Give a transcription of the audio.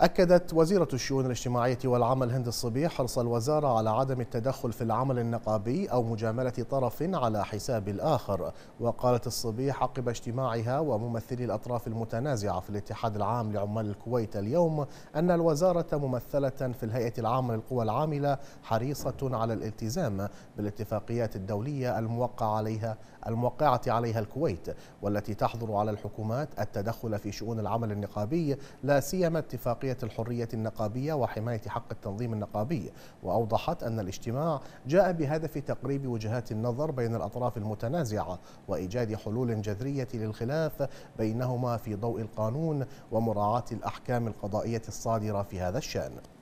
أكدت وزيرة الشؤون الاجتماعية والعمل هند الصبيح حرص الوزارة على عدم التدخل في العمل النقابي أو مجاملة طرف على حساب الآخر وقالت الصبيح عقب اجتماعها وممثلي الأطراف المتنازعة في الاتحاد العام لعمال الكويت اليوم أن الوزارة ممثلة في الهيئة العامة للقوى العاملة حريصة على الالتزام بالاتفاقيات الدولية الموقع عليها الموقعة عليها الكويت والتي تحظر على الحكومات التدخل في شؤون العمل النقابي لا سيما اتفاقية حاكية الحرية النقابية وحماية حق التنظيم النقابي وأوضحت أن الاجتماع جاء بهدف تقريب وجهات النظر بين الأطراف المتنازعة وإيجاد حلول جذرية للخلاف بينهما في ضوء القانون ومراعاة الأحكام القضائية الصادرة في هذا الشأن